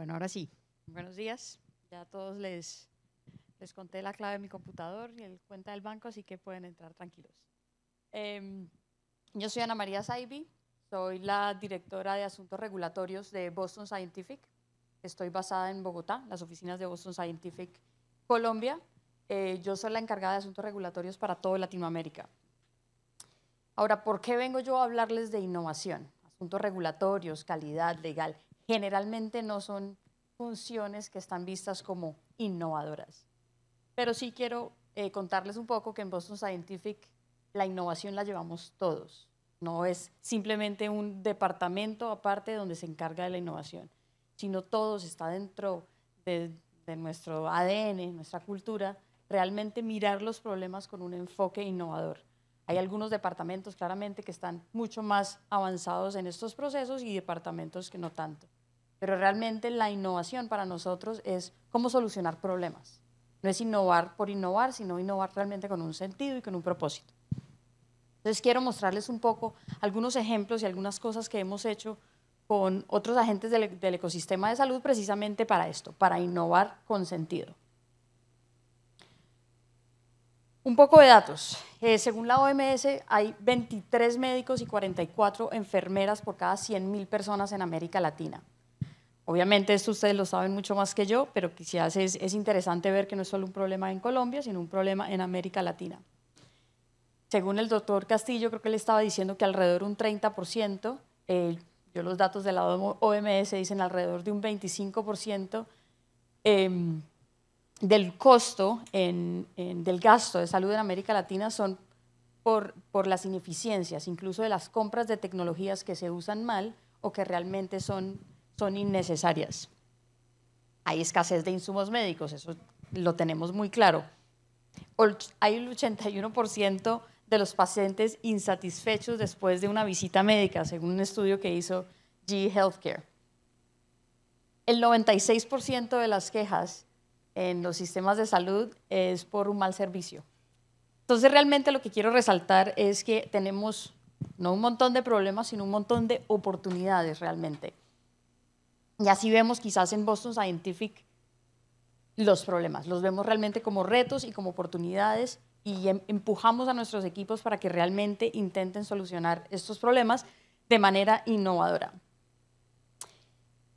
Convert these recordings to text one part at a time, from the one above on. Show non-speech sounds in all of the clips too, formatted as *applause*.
Bueno, ahora sí. Buenos días. Ya a todos les, conté la clave de mi computador y el cuenta del banco, así que pueden entrar tranquilos. Em, yo soy Ana María Saibi, soy la directora de Asuntos Regulatorios de Boston Scientific. Estoy basada en Bogotá, las oficinas de Boston Scientific Colombia. Eh, yo soy la encargada de Asuntos Regulatorios para toda Latinoamérica. Ahora, ¿por qué vengo yo a hablarles de innovación? Asuntos regulatorios, calidad, legal generalmente no son funciones que están vistas como innovadoras. Pero sí quiero eh, contarles un poco que en Boston Scientific la innovación la llevamos todos. No es simplemente un departamento aparte donde se encarga de la innovación, sino todos está dentro de nuestro ADN, nuestra cultura, realmente mirar los problemas con un enfoque innovador. Hay algunos departamentos claramente que están mucho más avanzados en estos procesos y departamentos que no tanto. Pero realmente la innovación para nosotros es cómo solucionar problemas. No es innovar por innovar, sino innovar realmente con un sentido y con un propósito. Entonces quiero mostrarles un poco algunos ejemplos y algunas cosas que hemos hecho con otros agentes del, ecosistema de salud precisamente para esto, para innovar con sentido. Un poco de datos. Eh, según la OMS, hay 23 médicos y 44 enfermeras por cada 100.000 personas en América Latina. Obviamente esto ustedes lo saben mucho más que yo, pero quizás es, es, interesante ver que no es solo un problema en Colombia, sino un problema en América Latina. Según el doctor Castillo, creo que le estaba diciendo que alrededor un 30%, eh, yo los datos de la OMS dicen alrededor de un 25% em, del costo, del gasto de salud en América Latina son por, por las ineficiencias, incluso de las compras de tecnologías que se usan mal o que realmente son son innecesarias. Hay escasez de insumos médicos, eso lo tenemos muy claro. Hay un 81% de los pacientes insatisfechos después de una visita médica, según un estudio que hizo G Healthcare. El 96% de las quejas en los sistemas de salud es por un mal servicio. Entonces, realmente lo que quiero resaltar es que tenemos no un montón de problemas, sino un montón de oportunidades realmente. Y así vemos quizás en Boston Scientific los problemas, los vemos realmente como retos y como oportunidades y em, empujamos a nuestros equipos para que realmente intenten solucionar estos problemas de manera innovadora.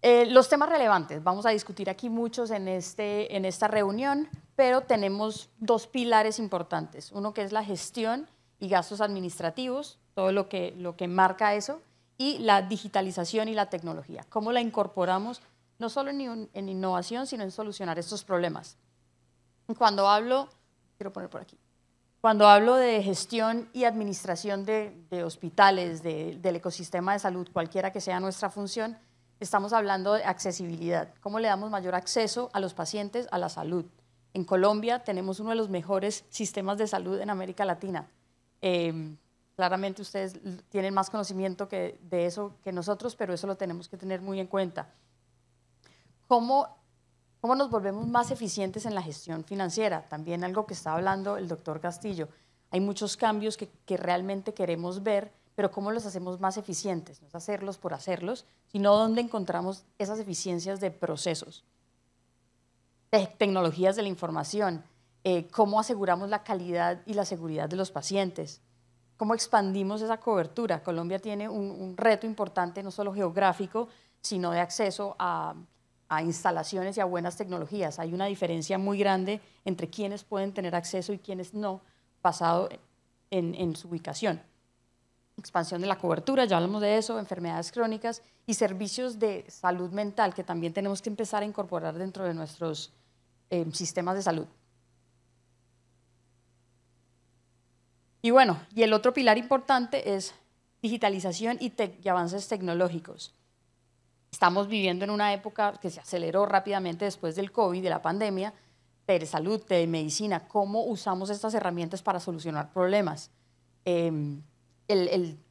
Eh, los temas relevantes, vamos a discutir aquí muchos este, en, esta reunión, pero tenemos dos pilares importantes, uno que es la gestión y gastos administrativos, todo lo que, lo que marca eso, y la digitalización y la tecnología. ¿Cómo la incorporamos no solo en, innovación, sino en solucionar estos problemas? Cuando hablo, quiero poner por aquí, cuando hablo de gestión y administración de, hospitales, del ecosistema de salud, cualquiera que sea nuestra función, estamos hablando de accesibilidad. ¿Cómo le damos mayor acceso a los pacientes a la salud? En Colombia tenemos uno de los mejores sistemas de salud en América Latina. Em, Claramente ustedes tienen más conocimiento de eso que nosotros, pero eso lo tenemos que tener muy en cuenta. ¿Cómo, nos volvemos más eficientes en la gestión financiera? También algo que está hablando el doctor Castillo. Hay muchos cambios que, realmente queremos ver, pero ¿cómo los hacemos más eficientes? No es hacerlos por hacerlos, sino dónde encontramos esas eficiencias de procesos, tecnologías de la información, eh, cómo aseguramos la calidad y la seguridad de los pacientes cómo expandimos esa cobertura. Colombia tiene un, reto importante, no solo geográfico, sino de acceso a, instalaciones y a buenas tecnologías. Hay una diferencia muy grande entre quienes pueden tener acceso y quienes no, basado en, su ubicación. Expansión de la cobertura, ya hablamos de eso, enfermedades crónicas y servicios de salud mental que también tenemos que empezar a incorporar dentro de nuestros eh, sistemas de salud. Y bueno, y el otro pilar importante es digitalización y, avances tecnológicos. Estamos viviendo en una época que se aceleró rápidamente después del COVID, de la pandemia, de salud, de medicina, cómo usamos estas herramientas para solucionar problemas. Em, eh,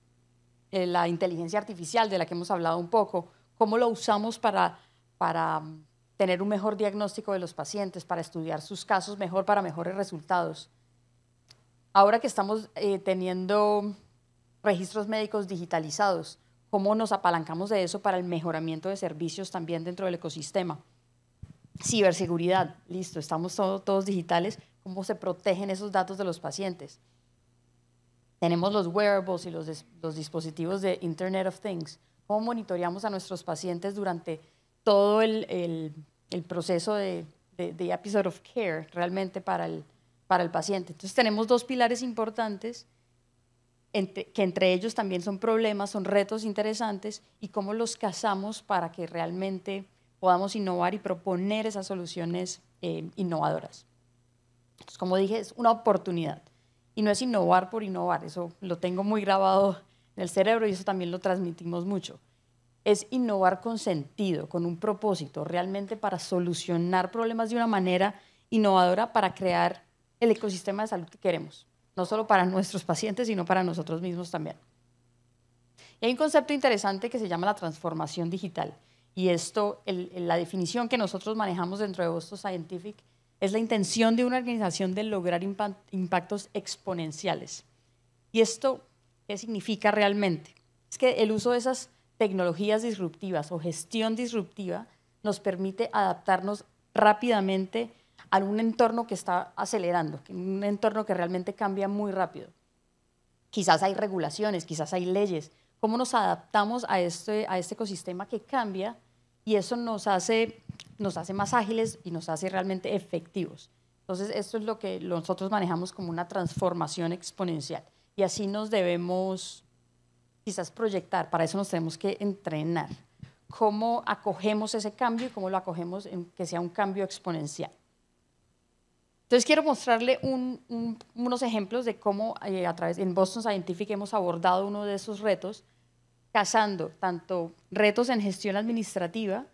la inteligencia artificial de la que hemos hablado un poco, cómo lo usamos para mm, tener un mejor diagnóstico de los pacientes, para estudiar sus casos mejor, para mejores resultados. Ahora que estamos eh, teniendo registros médicos digitalizados, ¿cómo nos apalancamos de eso para el mejoramiento de servicios también dentro del ecosistema? Ciberseguridad, listo, estamos todos digitales, ¿cómo se protegen esos datos de los pacientes? Tenemos los wearables y los, dispositivos de Internet of Things. ¿Cómo monitoreamos a nuestros pacientes durante todo el, proceso de episode of care realmente para el, para el paciente. Entonces tenemos dos pilares importantes que entre ellos también son problemas, son retos interesantes y cómo los casamos para que realmente podamos innovar y proponer esas soluciones eh, innovadoras. Entonces, como dije, es una oportunidad y no es innovar por innovar, eso lo tengo muy grabado en el cerebro y eso también lo transmitimos mucho. Es innovar con sentido, con un propósito, realmente para solucionar problemas de una manera innovadora, para crear el ecosistema de salud que queremos, no solo para nuestros pacientes, sino para nosotros mismos también. hay un concepto interesante que se llama la transformación digital. Y esto, la definición que nosotros manejamos dentro de Boston Scientific es la intención de una organización de lograr impactos exponenciales. ¿Y esto qué significa realmente? Es que el uso de esas tecnologías disruptivas o gestión disruptiva nos permite adaptarnos rápidamente a un entorno que está acelerando, un entorno que realmente cambia muy rápido. Quizás hay regulaciones, quizás hay leyes. ¿Cómo nos adaptamos a este, a este ecosistema que cambia? Y eso nos hace, nos hace más ágiles y nos hace realmente efectivos. Entonces, esto es lo que nosotros manejamos como una transformación exponencial. Y así nos debemos quizás proyectar, para eso nos tenemos que entrenar. ¿Cómo acogemos ese cambio y cómo lo acogemos en que sea un cambio exponencial? Entonces quiero mostrarle unos ejemplos de cómo eh, a través en Boston Scientific hemos abordado uno de esos retos, casando tanto retos en gestión administrativa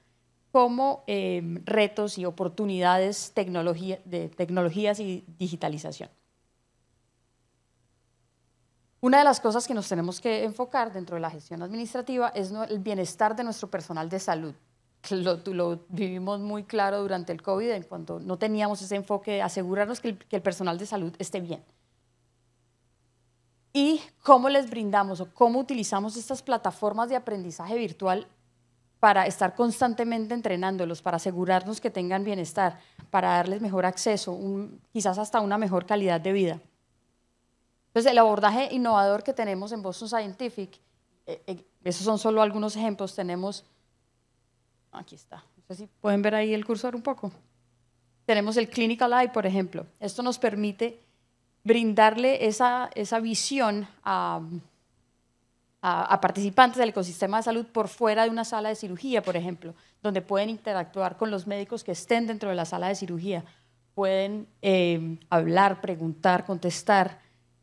como eh, retos y oportunidades tecnología, de tecnologías y digitalización. Una de las cosas que nos tenemos que enfocar dentro de la gestión administrativa es el bienestar de nuestro personal de salud lo, vivimos muy claro durante el COVID en cuanto no teníamos ese enfoque de asegurarnos que el, personal de salud esté bien. Y cómo les brindamos o cómo utilizamos estas plataformas de aprendizaje virtual para estar constantemente entrenándolos, para asegurarnos que tengan bienestar, para darles mejor acceso, quizás hasta una mejor calidad de vida. Entonces, el abordaje innovador que tenemos en Boston Scientific, eh, eh, esos son solo algunos ejemplos, tenemos Aquí está. No si pueden ver ahí el cursor un poco. Tenemos el Clinical Eye, por ejemplo. Esto nos permite brindarle esa, visión a, participantes del ecosistema de salud por fuera de una sala de cirugía, por ejemplo, donde pueden interactuar con los médicos que estén dentro de la sala de cirugía. Pueden eh, hablar, preguntar, contestar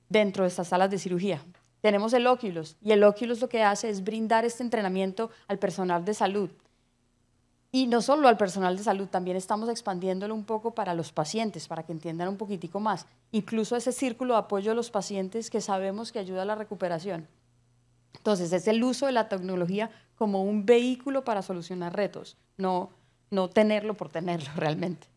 dentro de estas salas de cirugía. Tenemos el Oculus y el Oculus lo que hace es brindar este entrenamiento al personal de salud y no solo al personal de salud, también estamos expandiéndolo un poco para los pacientes, para que entiendan un poquitico más. Incluso ese círculo de apoyo a los pacientes que sabemos que ayuda a la recuperación. Entonces, es el uso de la tecnología como un vehículo para solucionar retos, no, no tenerlo por tenerlo *laughs* realmente.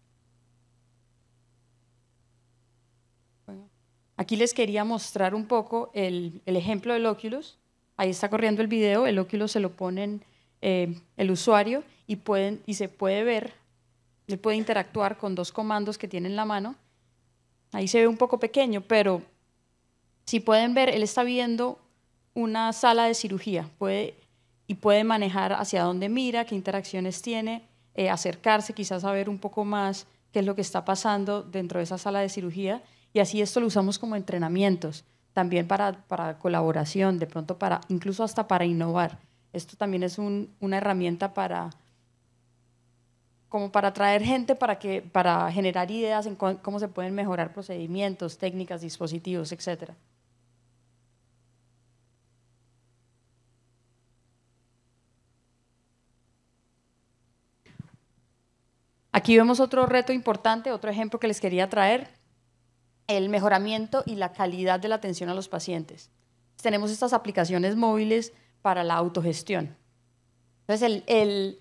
Aquí les quería mostrar un poco el, el ejemplo del Oculus. Ahí está corriendo el video, el Oculus se lo ponen eh, el usuario y, pueden, y se puede ver, él puede interactuar con dos comandos que tiene en la mano. Ahí se ve un poco pequeño, pero si pueden ver, él está viendo una sala de cirugía puede, y puede manejar hacia dónde mira, qué interacciones tiene, eh, acercarse quizás a ver un poco más qué es lo que está pasando dentro de esa sala de cirugía. Y así esto lo usamos como entrenamientos, también para, colaboración, de pronto para, incluso hasta para innovar. Esto también es una herramienta para como para traer gente para, que, para generar ideas en cómo se pueden mejorar procedimientos, técnicas, dispositivos, etcétera. Aquí vemos otro reto importante, otro ejemplo que les quería traer, el mejoramiento y la calidad de la atención a los pacientes. Tenemos estas aplicaciones móviles para la autogestión. Entonces, el, el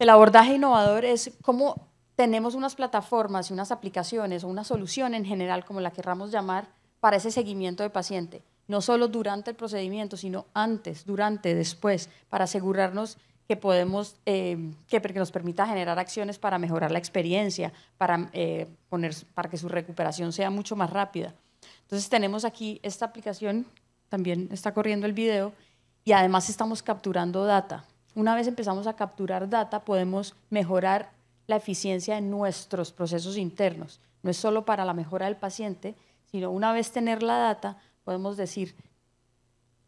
el abordaje innovador es cómo tenemos unas plataformas y unas aplicaciones o una solución en general, como la querramos llamar, para ese seguimiento de paciente, no solo durante el procedimiento, sino antes, durante, después, para asegurarnos que podemos, eh, nos permita generar acciones para mejorar la experiencia, para, eh, poner, para que su recuperación sea mucho más rápida. Entonces tenemos aquí esta aplicación, también está corriendo el video, y además estamos capturando data. Una vez empezamos a capturar data, podemos mejorar la eficiencia de nuestros procesos internos. No es solo para la mejora del paciente, sino una vez tener la data, podemos decir,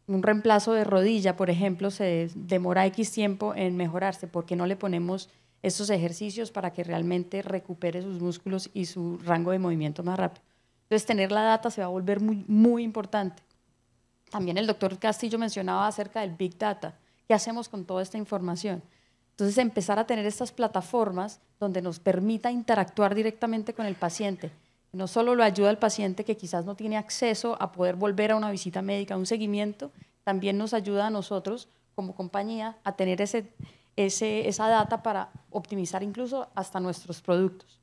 un reemplazo de rodilla, por ejemplo, se demora X tiempo en mejorarse, ¿por qué no le ponemos estos ejercicios para que realmente recupere sus músculos y su rango de movimiento más rápido? Entonces, tener la data se va a volver muy importante. También el doctor Castillo mencionaba acerca del Big Data. ¿Qué hacemos con toda esta información? Entonces, empezar a tener estas plataformas donde nos permita interactuar directamente con el paciente. No solo lo ayuda al paciente que quizás no tiene acceso a poder volver a una visita médica, a un seguimiento, también nos ayuda a nosotros como compañía a tener esa data para optimizar incluso hasta nuestros productos.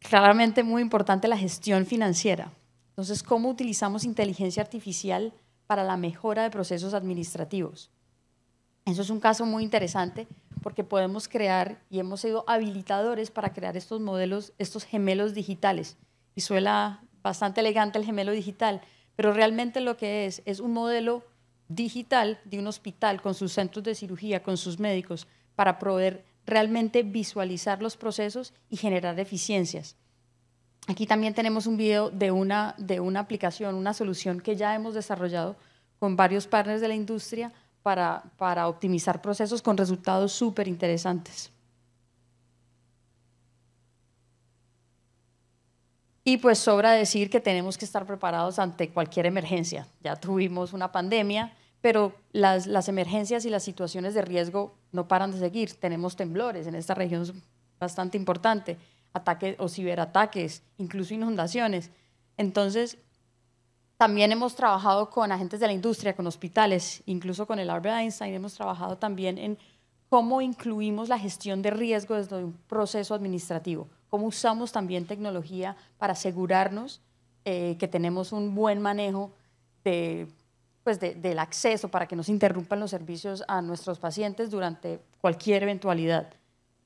Claramente muy importante la gestión financiera. Entonces, ¿cómo utilizamos inteligencia artificial para la mejora de procesos administrativos? Eso es un caso muy interesante porque podemos crear y hemos sido habilitadores para crear estos modelos, estos gemelos digitales. Y suena bastante elegante el gemelo digital, pero realmente lo que es es un modelo digital de un hospital con sus centros de cirugía, con sus médicos, para poder realmente visualizar los procesos y generar eficiencias. Aquí también tenemos un video de una, de una aplicación, una solución que ya hemos desarrollado con varios partners de la industria para, optimizar procesos con resultados súper interesantes. Y pues sobra decir que tenemos que estar preparados ante cualquier emergencia. Ya tuvimos una pandemia, pero las, las, emergencias y las situaciones de riesgo no paran de seguir. Tenemos temblores en esta región bastante importante ataques o ciberataques, incluso inundaciones. Entonces, también hemos trabajado con agentes de la industria, con hospitales, incluso con el Albert Einstein, hemos trabajado también en cómo incluimos la gestión de riesgo desde un proceso administrativo, cómo usamos también tecnología para asegurarnos eh, que tenemos un buen manejo de, pues del acceso para que no se interrumpan los servicios a nuestros pacientes durante cualquier eventualidad.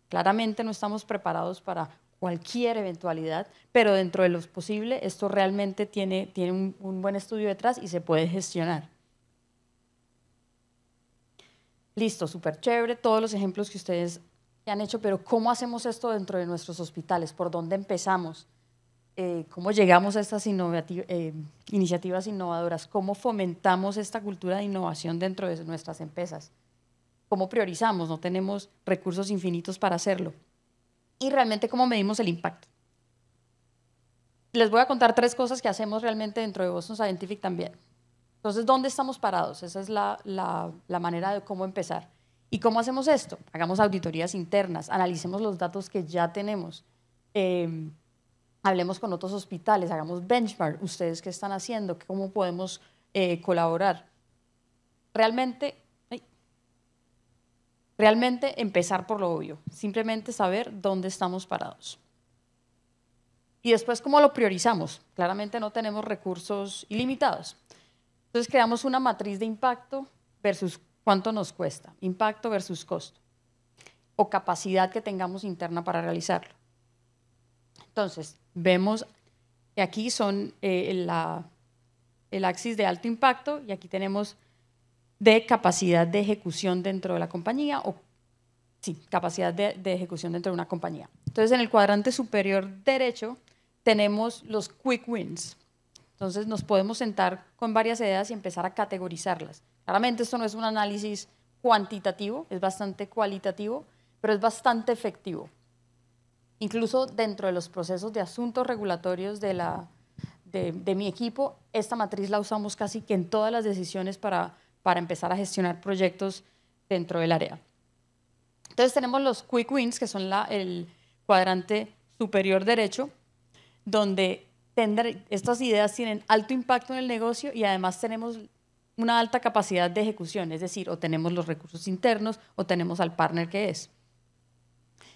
Claramente no estamos preparados para cualquier eventualidad, pero dentro de lo posible esto realmente tiene, tiene un, buen estudio detrás y se puede gestionar. Listo, súper chévere, todos los ejemplos que ustedes han hecho, pero ¿cómo hacemos esto dentro de nuestros hospitales? ¿Por dónde empezamos? Eh, ¿Cómo llegamos a estas eh, iniciativas innovadoras? ¿Cómo fomentamos esta cultura de innovación dentro de nuestras empresas? ¿Cómo priorizamos? No tenemos recursos infinitos para hacerlo y realmente cómo medimos el impacto. Les voy a contar tres cosas que hacemos realmente dentro de Boston Scientific también. Entonces, ¿dónde estamos parados? Esa es la, manera de cómo empezar. ¿Y cómo hacemos esto? Hagamos auditorías internas, analicemos los datos que ya tenemos, em, hablemos con otros hospitales, hagamos benchmark, ustedes qué están haciendo, cómo podemos eh, colaborar. Realmente Realmente empezar por lo obvio, simplemente saber dónde estamos parados. Y después, ¿cómo lo priorizamos? Claramente no tenemos recursos ilimitados. Entonces creamos una matriz de impacto versus cuánto nos cuesta, impacto versus costo, o capacidad que tengamos interna para realizarlo. Entonces, vemos que aquí son eh, el axis de alto impacto y aquí tenemos de capacidad de ejecución dentro de la compañía o sí, capacidad de, ejecución dentro de una compañía. Entonces, en el cuadrante superior derecho tenemos los quick wins. Entonces, nos podemos sentar con varias ideas y empezar a categorizarlas. Claramente, esto no es un análisis cuantitativo, es bastante cualitativo, pero es bastante efectivo. Incluso dentro de los procesos de asuntos regulatorios de, la, de mi equipo, esta matriz la usamos casi que en todas las decisiones para para empezar a gestionar proyectos dentro del área. Entonces tenemos los quick wins, que son el cuadrante superior derecho, donde estas ideas tienen alto impacto en el negocio y además tenemos una alta capacidad de ejecución, es decir, o tenemos los recursos internos o tenemos al partner que es.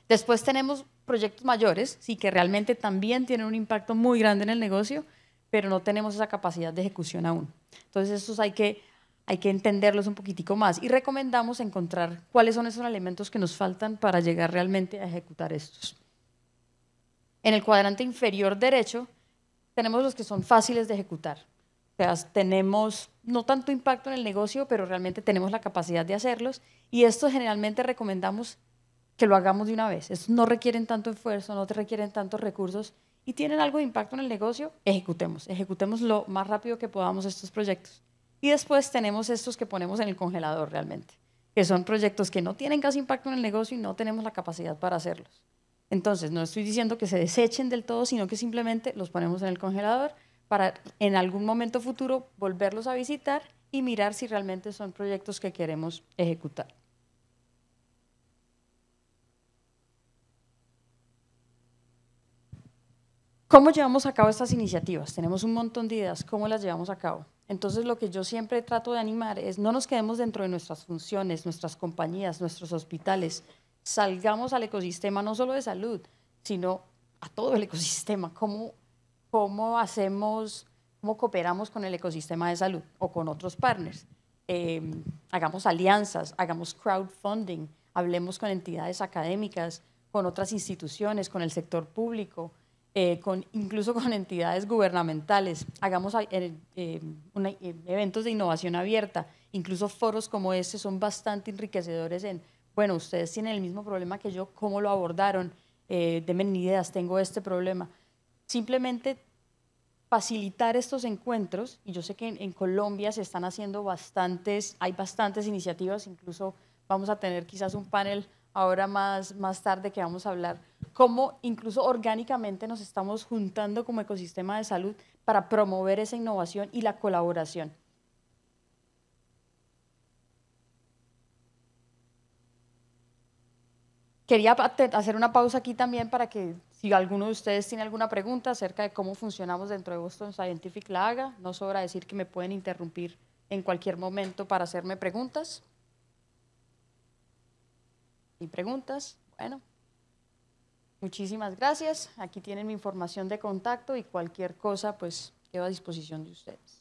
Después tenemos proyectos mayores, sí que realmente también tienen un impacto muy grande en el negocio, pero no tenemos esa capacidad de ejecución aún. Entonces, esos hay que hay que entenderlos un poquitico más y recomendamos encontrar cuáles son esos elementos que nos faltan para llegar realmente a ejecutar estos. En el cuadrante inferior derecho tenemos los que son fáciles de ejecutar. O sea, tenemos no tanto impacto en el negocio, pero realmente tenemos la capacidad de hacerlos y esto generalmente recomendamos que lo hagamos de una vez. Estos no requieren tanto esfuerzo, no te requieren tantos recursos y tienen algo de impacto en el negocio, ejecutemos, ejecutemos lo más rápido que podamos estos proyectos. Y después tenemos estos que ponemos en el congelador realmente, que son proyectos que no tienen casi impacto en el negocio y no tenemos la capacidad para hacerlos. Entonces, no estoy diciendo que se desechen del todo, sino que simplemente los ponemos en el congelador para en algún momento futuro volverlos a visitar y mirar si realmente son proyectos que queremos ejecutar. ¿Cómo llevamos a cabo estas iniciativas? Tenemos un montón de ideas. ¿Cómo las llevamos a cabo? Entonces lo que yo siempre trato de animar es no nos quedemos dentro de nuestras funciones, nuestras compañías, nuestros hospitales, salgamos al ecosistema no solo de salud, sino a todo el ecosistema, cómo, hacemos, cómo cooperamos con el ecosistema de salud o con otros partners. Em, hagamos alianzas, hagamos crowdfunding, hablemos con entidades académicas, con otras instituciones, con el sector público, eh, incluso con *laughs* entidades gubernamentales. Hagamos eh, eh, eventos de innovación abierta, incluso foros como este son bastante enriquecedores en, bueno, ustedes tienen el mismo problema que yo, ¿cómo lo abordaron? denme ideas, tengo este problema. Simplemente facilitar estos encuentros, y yo sé que en Colombia se están haciendo bastantes, hay bastantes iniciativas, incluso vamos a tener quizás un panel ahora más, tarde que vamos a hablar, cómo incluso orgánicamente nos estamos juntando como ecosistema de salud para promover esa innovación y la colaboración. Quería hacer una pausa aquí también para que si alguno de ustedes tiene alguna pregunta acerca de cómo funcionamos dentro de Boston Scientific la haga. No sobra decir que me pueden interrumpir en cualquier momento para hacerme preguntas y preguntas. Bueno, muchísimas gracias. Aquí tienen mi información de contacto y cualquier cosa, pues quedo a disposición de ustedes.